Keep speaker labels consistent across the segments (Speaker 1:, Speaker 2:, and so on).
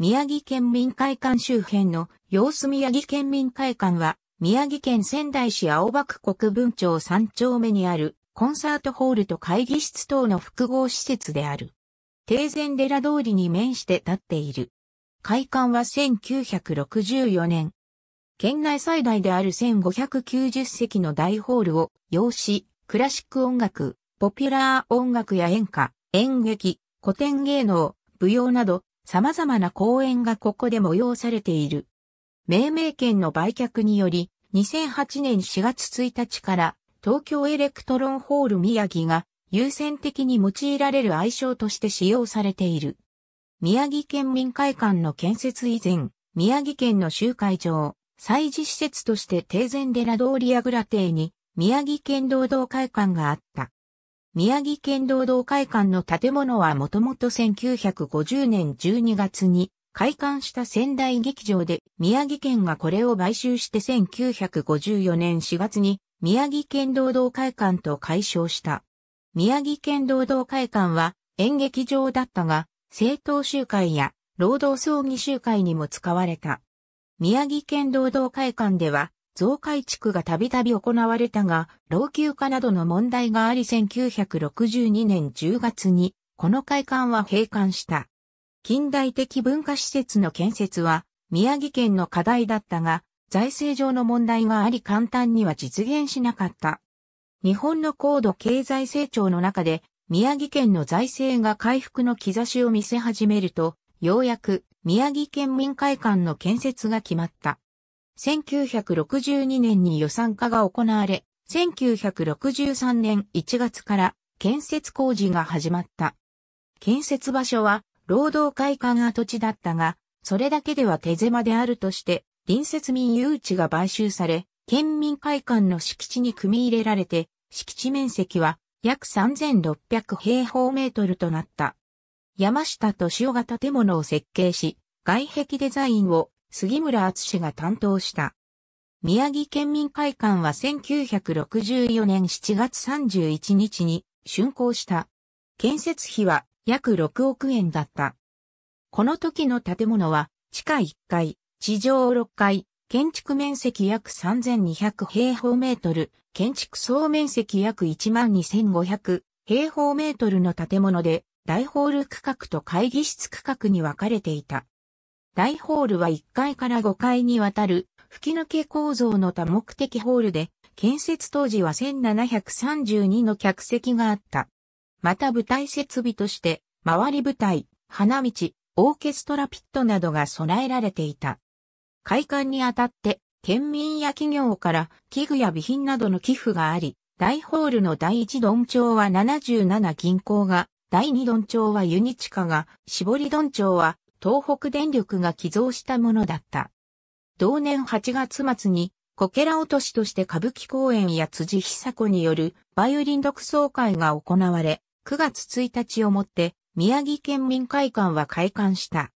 Speaker 1: 宮城県民会館周辺の様子宮城県民会館は、宮城県仙台市青葉区国分町3丁目にあるコンサートホールと会議室等の複合施設である。定前寺通りに面して立っている。会館は1964年。県内最大である1590席の大ホールを要し、クラシック音楽、ポピュラー音楽や演歌、演劇、古典芸能、舞踊など様々な公演がここで催されている。命名権の売却により、2008年4月1日から東京エレクトロンホール宮城が優先的に用いられる愛称として使用されている。宮城県民会館の建設以前、宮城県の集会場、祭事施設として定前寺通りやグラ邸に宮城県労働会館があった。宮城県労働会館の建物はもともと1950年12月に開館した仙台劇場で宮城県がこれを買収して1954年4月に宮城県労働会館と解消した。宮城県労働会館は演劇場だったが政党集会や労働葬儀集会にも使われた。宮城県労働会館では増改築がたびたび行われたが、老朽化などの問題があり1962年10月に、この会館は閉館した。近代的文化施設の建設は、宮城県の課題だったが、財政上の問題があり簡単には実現しなかった。日本の高度経済成長の中で、宮城県の財政が回復の兆しを見せ始めると、ようやく宮城県民会館の建設が決まった。1962年に予算化が行われ、1963年1月から建設工事が始まった。建設場所は労働会館跡地だったが、それだけでは手狭であるとして、隣接民誘致が買収され、県民会館の敷地に組み入れられて、敷地面積は約3600平方メートルとなった。山下敏夫が建物を設計し、外壁デザインを杉村厚が担当した。宮城県民会館は1964年7月31日に竣工した。建設費は約6億円だった。この時の建物は地下1階、地上6階、建築面積約3200平方メートル、建築総面積約12500平方メートルの建物で、大ホール区画と会議室区画に分かれていた。大ホールは1階から5階にわたる吹き抜け構造の多目的ホールで、建設当時は1732の客席があった。また舞台設備として、周り舞台、花道、オーケストラピットなどが備えられていた。開館にあたって、県民や企業から器具や備品などの寄付があり、大ホールの第1ドン調は77銀行が、第2ドン調はユニチカが、絞りドン調は東北電力が寄贈したものだった。同年8月末に、こけら落としとして歌舞伎公演や辻久子によるバイオリン独奏会が行われ、9月1日をもって宮城県民会館は開館した。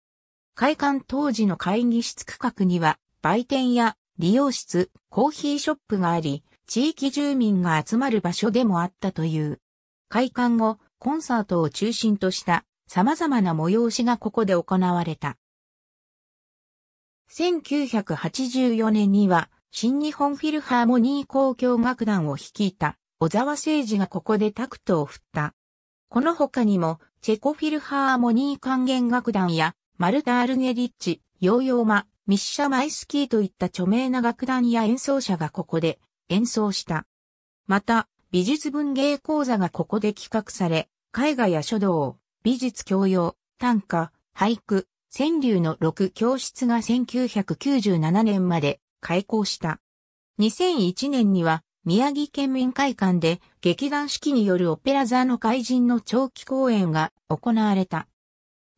Speaker 1: 開館当時の会議室区画には売店や利用室、コーヒーショップがあり、地域住民が集まる場所でもあったという。開館後、コンサートを中心とした様々な催しがここで行われた。1984年には、新日本フィルハーモニー交響楽団を率いた小沢誠二がここでタクトを振った。この他にも、チェコフィルハーモニー管弦楽団や、マルタ・アルゲリッチ、ヨーヨーマ、ミッシャ・マイスキーといった著名な楽団や演奏者がここで演奏した。また、美術文芸講座がここで企画され、絵画や書道、美術教養、短歌、俳句、川柳の6教室が1997年まで開校した。2001年には宮城県民会館で劇団四季によるオペラ座の怪人の長期公演が行われた。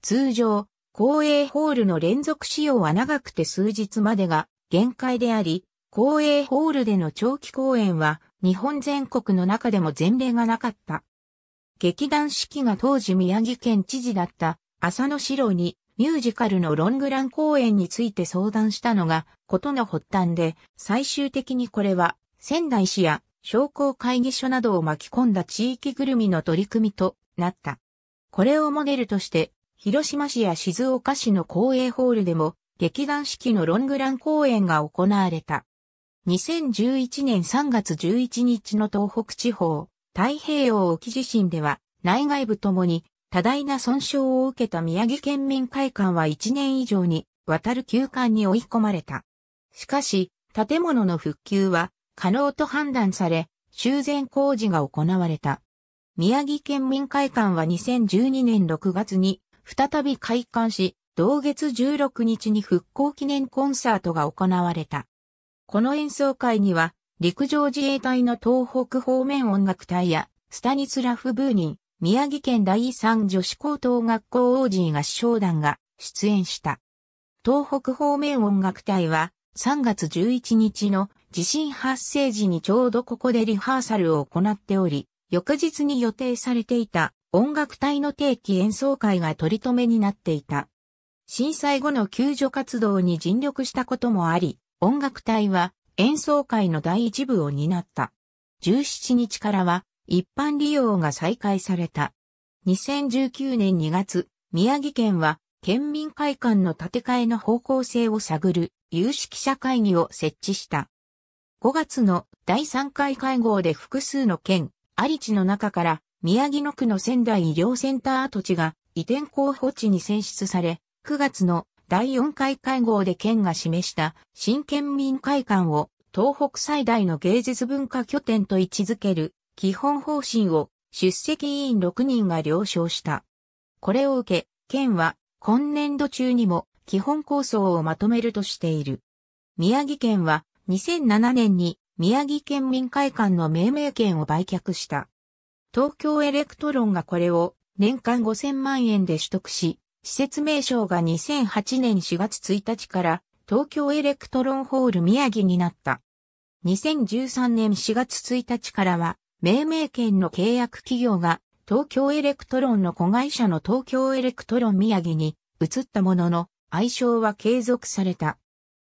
Speaker 1: 通常、公営ホールの連続使用は長くて数日までが限界であり、公営ホールでの長期公演は日本全国の中でも前例がなかった。劇団四季が当時宮城県知事だった浅野四郎にミュージカルのロングラン公演について相談したのがことの発端で、最終的にこれは仙台市や商工会議所などを巻き込んだ地域ぐるみの取り組みとなった。これをモデルとして、広島市や静岡市の公営ホールでも劇団四季のロングラン公演が行われた。2011年3月11日の東北地方、太平洋沖地震では、内外部ともに多大な損傷を受けた宮城県民会館は1年以上にわたる休館に追い込まれた。しかし、建物の復旧は可能と判断され、修繕工事が行われた。宮城県民会館は2012年6月に再び開館し、同月16日に復興記念コンサートが行われた。この演奏会には陸上自衛隊の東北方面音楽隊や、スタニスラフ・ブーニン、宮城県第三女子高等学校王子合唱団が出演した。東北方面音楽隊は、3月11日の地震発生時にちょうどここでリハーサルを行っており、翌日に予定されていた音楽隊の定期演奏会が取り留めになっていた。震災後の救助活動に尽力したこともあり、音楽隊は演奏会の第一部を担った。17日からは一般利用が再開された。2019年2月、宮城県は県民会館の建て替えの方向性を探る有識者会議を設置した。5月の第3回会合で複数の県、あり地の中から宮城野区の仙台医療センター跡地が移転候補地に選出され、9月の第4回会合で県が示した新県民会館を東北最大の芸術文化拠点と位置づける基本方針を出席委員6人が了承した。これを受け、県は今年度中にも基本構想をまとめるとしている。宮城県は2007年に宮城県民会館の命名権を売却した。東京エレクトロンがこれを年間5000万円で取得し、施設名称が2008年4月1日から東京エレクトロンホール宮城になった。2013年4月1日からは命名権の契約企業が東京エレクトロンの子会社の東京エレクトロン宮城に移ったものの愛称は継続された。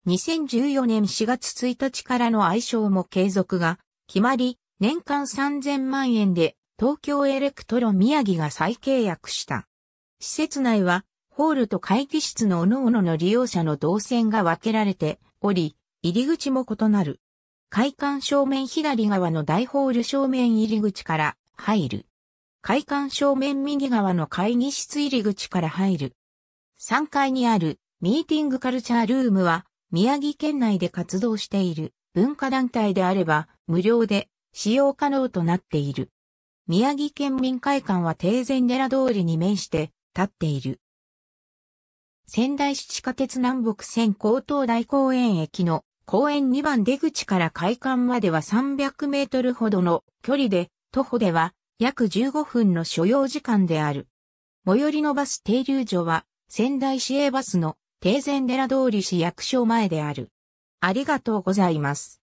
Speaker 1: 2014年4月1日からの愛称も継続が決まり、年間3000万円で東京エレクトロン宮城が再契約した。施設内は、ホールと会議室の各々の利用者の動線が分けられており、入り口も異なる。会館正面左側の大ホール正面入り口から入る。会館正面右側の会議室入り口から入る。3階にあるミーティングカルチャールームは宮城県内で活動している文化団体であれば無料で使用可能となっている。宮城県民会館は定前寺通りに面して立っている。仙台市地下鉄南北線高等大公園駅の公園2番出口から会館までは300メートルほどの距離で、徒歩では約15分の所要時間である。最寄りのバス停留所は仙台市営バスの定前寺通り市役所前である。ありがとうございます。